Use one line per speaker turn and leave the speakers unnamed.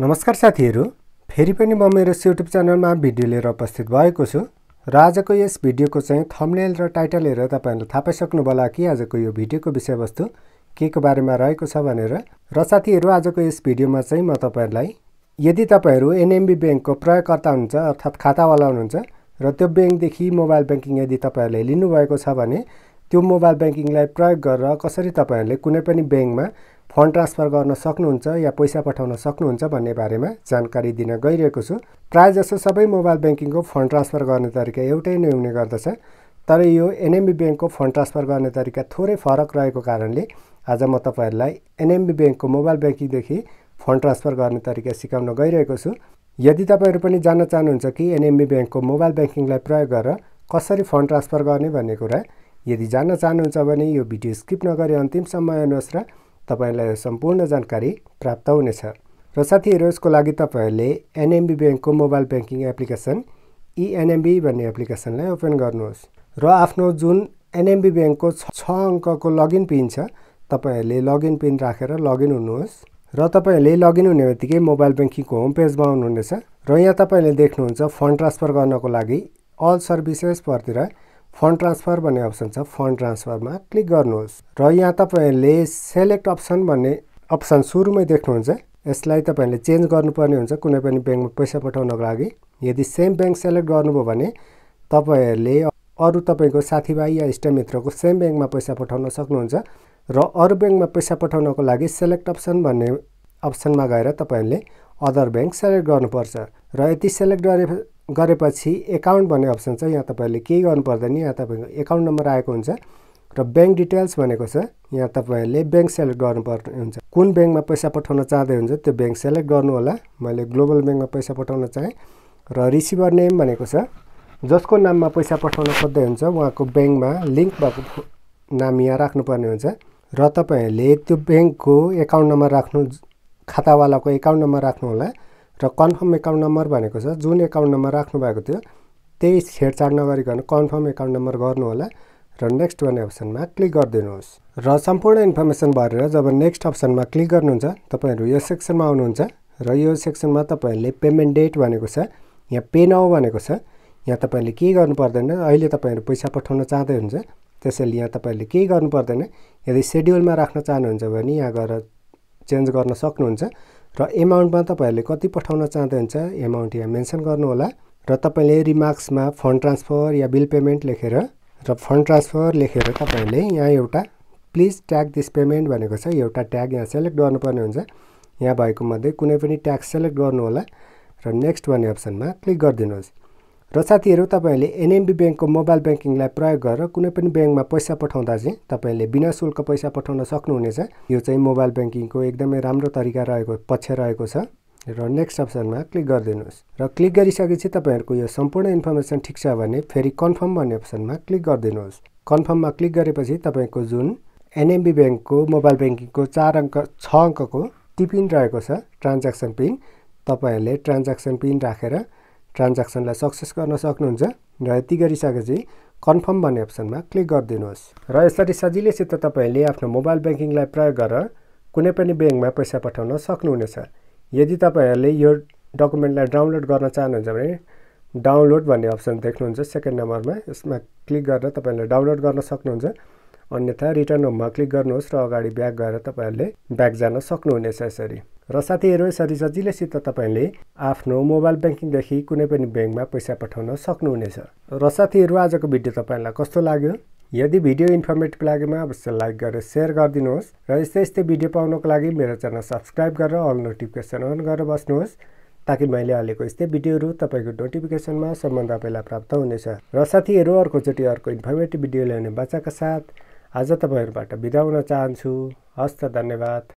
नमस्कार साथीहरू फेरि पनि म मेरो युट्युब च्यानलमा भिडियो लिएर उपस्थित भएको छु र आजको यस भिडियोको चाहिँ थम्नेल र टाइटल हेरेर तपाईँहरूले थाहा पाइसक्नु होला कि आजको यो भिडियोको विषयवस्तु के को बारेमा रहेको छ भनेर र साथीहरू आजको यस भिडियोमा चाहिँ म तपाईँहरूलाई यदि तपाईँहरू एनएमबी ब्याङ्कको प्रयोगकर्ता हुनुहुन्छ अर्थात् खातावाला हुनुहुन्छ र त्यो ब्याङ्कदेखि मोबाइल ब्याङ्किङ यदि तपाईँहरूले लिनुभएको छ भने त्यो मोबाइल ब्याङ्किङलाई प्रयोग गरेर कसरी तपाईँहरूले कुनै पनि ब्याङ्कमा फन्ड ट्रान्सफर गर्न सक्नुहुन्छ या पैसा पठाउन सक्नुहुन्छ भन्ने बारेमा जानकारी दिन गइरहेको छु प्रायः जसो सबै मोबाइल ब्याङ्किङको फन्ड ट्रान्सफर गर्ने तरिका एउटै नै हुने गर्दछ तर यो एनएमबी ब्याङ्कको फन्ड ट्रान्सफर गर्ने तरिका थोरै फरक रहेको कारणले आज म तपाईँहरूलाई एनएमबी ब्याङ्कको मोबाइल ब्याङ्किङदेखि फन्ड ट्रान्सफर गर्ने तरिका सिकाउन गइरहेको छु यदि तपाईँहरू पनि जान्न चाहनुहुन्छ कि एनएमबी ब्याङ्कको मोबाइल ब्याङ्किङलाई प्रयोग गरेर कसरी फन्ड ट्रान्सफर गर्ने भन्ने कुरा यदि जान्न चाहनुहुन्छ भने यो भिडियो स्किप नगरी अन्तिमसम्म हेर्नुहोस् र तपाईँलाई सम्पूर्ण जानकारी प्राप्त हुनेछ र साथीहरू यसको लागि तपाईँहरूले एनएमबी ब्याङ्कको मोबाइल ब्याङ्किङ एप्लिकेसन इएनएमबी भन्ने एप्लिकेसनलाई ओपन गर्नुहोस् र आफ्नो जुन एनएमबी ब्याङ्कको छ अङ्कको लगइन पिन छ तपाईँहरूले लगइन पिन राखेर लगइन हुनुहोस् र तपाईँहरूले लगइन हुने बित्तिकै मोबाइल ब्याङ्किङको होम पेजमा आउनुहुनेछ र यहाँ तपाईँले देख्नुहुन्छ फन्ड ट्रान्सफर गर्नको लागि अल सर्भिसेसपरतिर फन्ड ट्रान्सफर भन्ने अप्सन छ फन्ड ट्रान्सफरमा क्लिक गर्नुहोस् र यहाँ तपाईँहरूले सेलेक्ट अप्सन भन्ने अप्सन सुरुमै देख्नुहुन्छ यसलाई तपाईँहरूले चेन्ज गर्नुपर्ने हुन्छ कुनै पनि ब्याङ्कमा पैसा पठाउनको लागि यदि सेम ब्याङ्क सेलेक्ट गर्नुभयो भने तपाईँहरूले अरू तपाईँको साथीभाइ या इष्टमित्रको सेम ब्याङ्कमा पैसा पठाउन सक्नुहुन्छ र अरू ब्याङ्कमा पैसा पठाउनको लागि सेलेक्ट अप्सन भन्ने अप्सनमा गएर तपाईँहरूले अदर ब्याङ्क सेलेक्ट गर्नुपर्छ र यति सेलेक्ट गरे गरेपछि एकाउन्ट भन्ने अप्सन छ यहाँ तपाईँहरूले केही गर्नु पर्दैन यहाँ तपाईँको एकाउन्ट नम्बर आएको हुन्छ र ब्याङ्क डिटेल्स भनेको छ यहाँ तपाईँहरूले ब्याङ्क सेलेक्ट गर्नुपर्ने हुन्छ कुन ब्याङ्कमा पैसा पठाउन चाहँदै हुन्छ त्यो ब्याङ्क सेलेक्ट गर्नु होला मैले ग्लोबल ब्याङ्कमा पैसा पठाउन चाहेँ र रिसिभर नेम भनेको छ जसको नाममा पैसा पठाउन खोज्दै हुन्छ उहाँको ब्याङ्कमा लिङ्क भएको नाम यहाँ राख्नुपर्ने हुन्छ र तपाईँहरूले त्यो ब्याङ्कको एकाउन्ट नम्बर राख्नु खातावालाको एकाउन्ट नम्बर राख्नुहोला र कन्फर्म एकाउन्ट नम्बर भनेको छ जुन एकाउन्ट नम्बर राख्नु भएको थियो त्यही छेडछाड नगरिकन कन्फर्म एकाउन्ट नम्बर गर्नुहोला र नेक्स्ट भन्ने अप्सनमा क्लिक गरिदिनुहोस् र सम्पूर्ण इन्फर्मेसन भरेर जब नेक्स्ट अप्सनमा क्लिक गर्नुहुन्छ तपाईँहरू यो सेक्सनमा आउनुहुन्छ र यो सेक्सनमा तपाईँहरूले पेमेन्ट डेट भनेको छ यहाँ पे नाउ भनेको छ यहाँ तपाईँहरूले केही गर्नु पर्दैन अहिले तपाईँहरू पैसा पठाउन चाहँदै हुन्छ त्यसैले यहाँ तपाईँहरूले केही गर्नु पर्दैन यदि सेड्युलमा राख्न चाहनुहुन्छ भने यहाँ गएर चेन्ज गर्न सक्नुहुन्छ र एमाउन्टमा तपाईँहरूले कति पठाउन चाहनुहुन्छ एमाउन्ट यहाँ मेन्सन गर्नुहोला र तपाईँले रिमार्क्समा फन्ड ट्रान्सफर या बिल पेमेन्ट लेखेर र फन्ड ट्रान्सफर लेखेर तपाईँहरूले यहाँ एउटा प्लिज ट्याग दिस पेमेन्ट भनेको छ एउटा ट्याग यहाँ सेलेक्ट गर्नुपर्ने हुन्छ यहाँ भएको मध्ये कुनै पनि ट्याग सेलेक्ट गर्नुहोला र नेक्स्ट भन्ने अप्सनमा क्लिक गरिदिनुहोस् र साथीहरू तपाईँहरूले एनएमबी ब्याङ्कको मोबाइल ब्याङ्किङलाई प्रयोग गरेर कुनै पनि ब्याङ्कमा पैसा पठाउँदा चाहिँ तपाईँहरूले बिना शुल्क पैसा पठाउन सक्नुहुनेछ यो चाहिँ मोबाइल ब्याङ्किङको एकदमै राम्रो तरिका रहेको पक्ष रहेको छ र नेक्स्ट अप्सनमा क्लिक गरिदिनुहोस् र क्लिक गरिसकेपछि तपाईँहरूको यो सम्पूर्ण इन्फर्मेसन ठिक छ भने फेरि कन्फर्म भन्ने अप्सनमा क्लिक गरिदिनुहोस् कन्फर्ममा क्लिक गरेपछि तपाईँको जुन एनएमबी ब्याङ्कको मोबाइल ब्याङ्किङको चार अङ्क छ अङ्कको टिपिन रहेको छ ट्रान्ज्याक्सन पिन तपाईँहरूले ट्रान्ज्याक्सन पिन राखेर ट्रान्ज्याक्सनलाई सक्सेस गर्न सक्नुहुन्छ र यति गरिसकेपछि कन्फर्म भन्ने अप्सनमा क्लिक गरिदिनुहोस् र यसरी सजिलैसित तपाईँले आफ्नो मोबाइल ब्याङ्किङलाई प्रयोग गरेर कुनै पनि ब्याङ्कमा पैसा पठाउन सक्नुहुनेछ यदि तपाईँहरूले यो डकुमेन्टलाई डाउनलोड गर्न चाहनुहुन्छ भने डाउनलोड भन्ने अप्सन देख्नुहुन्छ सेकेन्ड नम्बरमा यसमा क्लिक गरेर तपाईँहरूले डाउनलोड गर्न सक्नुहुन्छ अन्यथा रिटर्न होममा क्लिक गर्नुहोस् र अगाडि ब्याक गएर तपाईँहरूले ब्याक जान सक्नुहुनेछ यसरी र साथीहरू यसरी सजिलैसित तपाईँले आफ्नो मोबाइल ब्याङ्किङदेखि कुनै पनि ब्याङ्कमा पैसा पठाउन सक्नुहुनेछ र साथीहरू आजको भिडियो तपाईँलाई कस्तो लाग्यो यदि भिडियो इन्फर्मेटिभ लागेमा अवश्य लाइक गरेर सेयर गरिदिनुहोस् र यस्तै यस्तै भिडियो पाउनको लागि मेरो च्यानल सब्सक्राइब गरेर अल नोटिफिकेसन अन गरेर बस्नुहोस् ताकि मैले हालेको यस्तै भिडियोहरू तपाईँको नोटिफिकेसनमा सम्बन्ध पहिला प्राप्त हुनेछ र साथीहरू अर्कोचोटि अर्को इन्फर्मेटिभ भिडियो ल्याउने बाचाका साथ आज तपाईँहरूबाट बिदा हुन चाहन्छु हस्त धन्यवाद